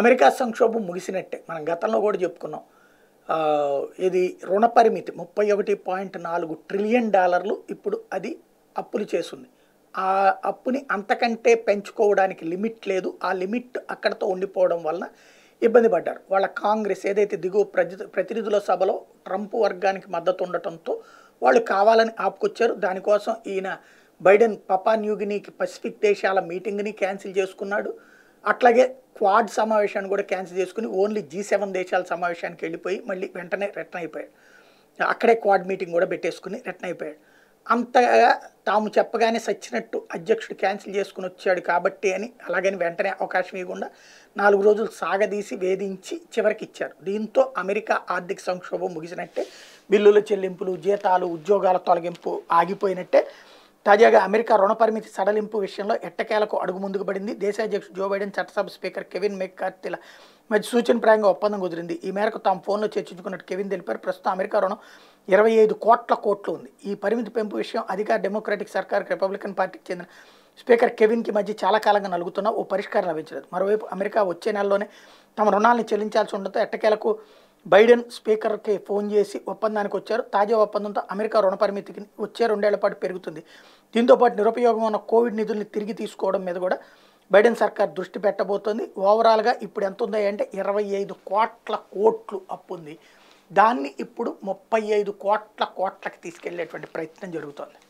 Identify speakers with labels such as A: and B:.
A: America సంక్షోభం ముగిసినట్టే మనం గతంలో కూడా చెప్పుకున్నాం ఇది రుణ పరిమితి ముప్పై ఒకటి పాయింట్ నాలుగు ట్రిలియన్ డాలర్లు ఇప్పుడు అది అప్పులు చేస్తుంది ఆ అప్పుని అంతకంటే పెంచుకోవడానికి లిమిట్ లేదు ఆ లిమిట్ అక్కడతో ఉండిపోవడం వలన ఇబ్బంది పడ్డారు వాళ్ళ కాంగ్రెస్ ఏదైతే దిగువ ప్రతి ప్రతినిధుల సభలో ట్రంప్ వర్గానికి మద్దతు ఉండటంతో వాళ్ళు కావాలని ఆపుకొచ్చారు దానికోసం ఈయన బైడెన్ పపా న్యూగినీకి పసిఫిక్ దేశాల మీటింగ్ని క్యాన్సిల్ చేసుకున్నాడు అట్లాగే క్వాడ్ సమావేశాన్ని కూడా క్యాన్సిల్ చేసుకుని ఓన్లీ జీ సెవెన్ దేశాల సమావేశానికి వెళ్ళిపోయి మళ్ళీ వెంటనే రిటర్న్ అయిపోయాడు అక్కడే క్వాడ్ మీటింగ్ కూడా పెట్టేసుకుని రిటర్న్ అయిపోయాడు అంతగా తాము చెప్పగానే సచ్చినట్టు అధ్యక్షుడు క్యాన్సిల్ చేసుకుని వచ్చాడు కాబట్టి అని అలాగని వెంటనే అవకాశం ఇవ్వకుండా నాలుగు రోజులు సాగదీసి వేధించి చివరికి ఇచ్చారు దీంతో అమెరికా ఆర్థిక సంక్షోభం ముగిసినట్టే బిల్లుల చెల్లింపులు జీతాలు ఉద్యోగాల తొలగింపు ఆగిపోయినట్టే తాజాగా అమెరికా రుణ పరిమితి సడలింపు విషయంలో ఎట్టకేలకు అడుగు ముందుకు పడింది దేశాధ్యక్షుడు జో బైడెన్ చట్టసభ స్పీకర్ కెవిన్ మెక్కార్తిల మధ్య సూచన ప్రాయంగా ఒప్పందం కుదిరింది ఈ మేరకు తాము ఫోన్లో చర్చించుకున్నట్టు కెవిన్ తెలిపారు ప్రస్తుతం అమెరికా రుణం ఇరవై ఐదు కోట్ల కోట్లు ఉంది ఈ పరిమితి పెంపు విషయం అధికార డెమోక్రాటిక్ సర్కార్ రిపబ్లికన్ పార్టీకి చెందిన స్పీకర్ కెవిన్కి మధ్య చాలా కాలంగా నలుగుతున్న ఓ పరిష్కారం లభించలేదు మరోవైపు అమెరికా వచ్చే నెలలోనే తమ రుణాలను చెల్లించాల్సి ఉండటంతో ఎట్టకేలకు బైడెన్ స్పీకర్కి ఫోన్ చేసి ఒప్పందానికి వచ్చారు తాజా ఒప్పందంతో అమెరికా రుణ పరిమితికి వచ్చే రెండేళ్ల పాటు పెరుగుతుంది దీంతోపాటు నిరుపయోగం ఉన్న కోవిడ్ నిధుల్ని తిరిగి తీసుకోవడం మీద కూడా బైడెన్ సర్కార్ దృష్టి పెట్టబోతోంది ఓవరాల్గా ఇప్పుడు ఎంత ఉంది అంటే ఇరవై ఐదు కోట్ల కోట్లు అప్పు ఉంది దాన్ని ఇప్పుడు ముప్పై ఐదు కోట్ల కోట్లకి తీసుకెళ్లేటువంటి ప్రయత్నం జరుగుతోంది